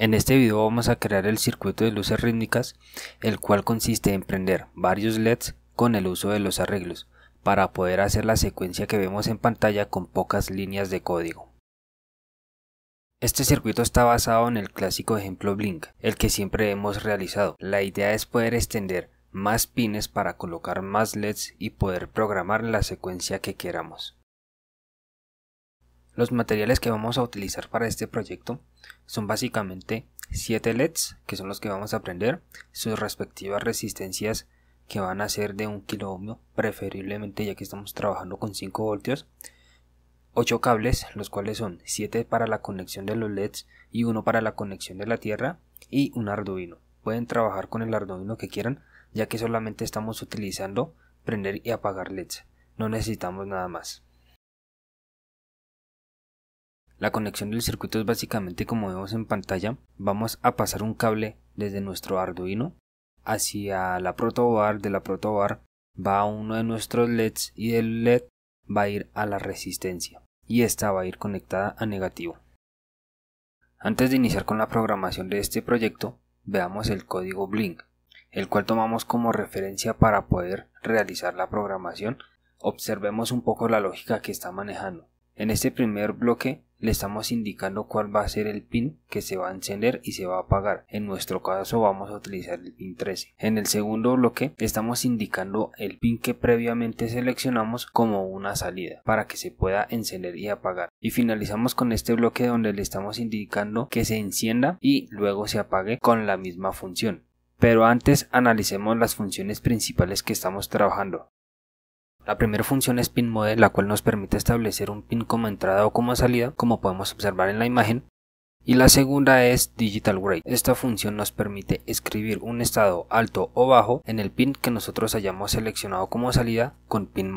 En este video vamos a crear el circuito de luces rítmicas, el cual consiste en prender varios LEDs con el uso de los arreglos, para poder hacer la secuencia que vemos en pantalla con pocas líneas de código. Este circuito está basado en el clásico ejemplo Blink, el que siempre hemos realizado. La idea es poder extender más pines para colocar más LEDs y poder programar la secuencia que queramos. Los materiales que vamos a utilizar para este proyecto son básicamente 7 LEDs, que son los que vamos a prender, sus respectivas resistencias que van a ser de 1 kilo preferiblemente ya que estamos trabajando con 5 voltios, 8 cables, los cuales son 7 para la conexión de los LEDs y uno para la conexión de la tierra y un Arduino. Pueden trabajar con el Arduino que quieran, ya que solamente estamos utilizando prender y apagar LEDs, no necesitamos nada más. La conexión del circuito es básicamente como vemos en pantalla. Vamos a pasar un cable desde nuestro Arduino hacia la protobar. De la protobar va a uno de nuestros LEDs y el LED va a ir a la resistencia y esta va a ir conectada a negativo. Antes de iniciar con la programación de este proyecto, veamos el código Blink, el cual tomamos como referencia para poder realizar la programación. Observemos un poco la lógica que está manejando. En este primer bloque le estamos indicando cuál va a ser el pin que se va a encender y se va a apagar. En nuestro caso vamos a utilizar el pin 13. En el segundo bloque estamos indicando el pin que previamente seleccionamos como una salida para que se pueda encender y apagar. Y finalizamos con este bloque donde le estamos indicando que se encienda y luego se apague con la misma función. Pero antes analicemos las funciones principales que estamos trabajando. La primera función es pin la cual nos permite establecer un pin como entrada o como salida, como podemos observar en la imagen. Y la segunda es digital Esta función nos permite escribir un estado alto o bajo en el pin que nosotros hayamos seleccionado como salida con pin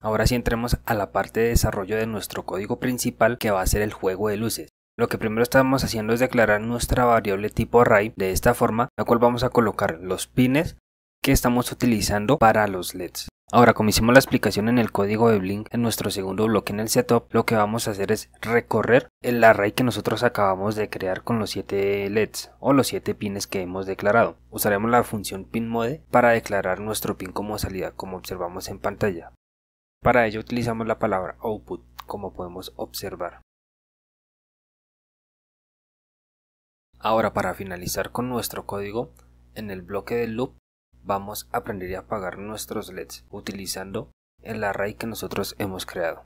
Ahora sí entremos a la parte de desarrollo de nuestro código principal que va a ser el juego de luces. Lo que primero estamos haciendo es declarar nuestra variable tipo array de esta forma, la cual vamos a colocar los pines que estamos utilizando para los LEDs. Ahora, como hicimos la explicación en el código de Blink en nuestro segundo bloque en el setup, lo que vamos a hacer es recorrer el array que nosotros acabamos de crear con los 7 LEDs o los 7 pines que hemos declarado. Usaremos la función pinMode para declarar nuestro pin como salida, como observamos en pantalla. Para ello utilizamos la palabra output, como podemos observar. Ahora para finalizar con nuestro código, en el bloque de loop vamos a aprender a apagar nuestros LEDs utilizando el array que nosotros hemos creado.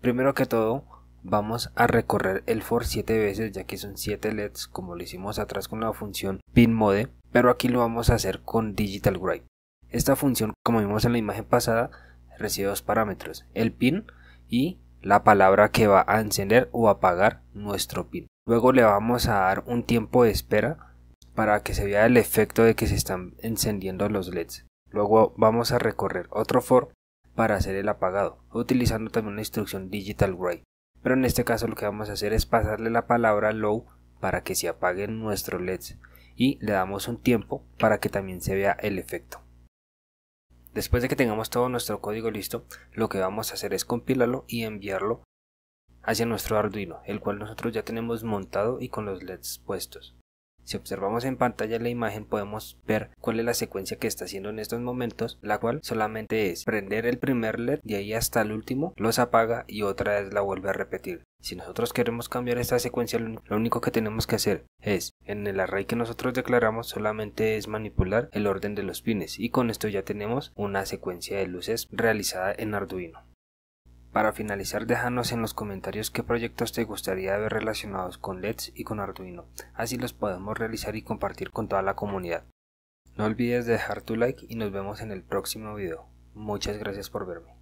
Primero que todo, vamos a recorrer el for 7 veces ya que son 7 LEDs como lo hicimos atrás con la función pinMode, pero aquí lo vamos a hacer con digital Esta función, como vimos en la imagen pasada, recibe dos parámetros, el pin y la palabra que va a encender o apagar nuestro pin. Luego le vamos a dar un tiempo de espera para que se vea el efecto de que se están encendiendo los LEDs. Luego vamos a recorrer otro for para hacer el apagado, utilizando también una instrucción digital gray. Pero en este caso lo que vamos a hacer es pasarle la palabra low para que se apaguen nuestros LEDs y le damos un tiempo para que también se vea el efecto. Después de que tengamos todo nuestro código listo, lo que vamos a hacer es compilarlo y enviarlo hacia nuestro Arduino, el cual nosotros ya tenemos montado y con los LEDs puestos. Si observamos en pantalla la imagen podemos ver cuál es la secuencia que está haciendo en estos momentos, la cual solamente es prender el primer LED y ahí hasta el último, los apaga y otra vez la vuelve a repetir. Si nosotros queremos cambiar esta secuencia, lo único que tenemos que hacer es, en el array que nosotros declaramos, solamente es manipular el orden de los pines y con esto ya tenemos una secuencia de luces realizada en Arduino. Para finalizar, déjanos en los comentarios qué proyectos te gustaría ver relacionados con LEDs y con Arduino, así los podemos realizar y compartir con toda la comunidad. No olvides dejar tu like y nos vemos en el próximo video. Muchas gracias por verme.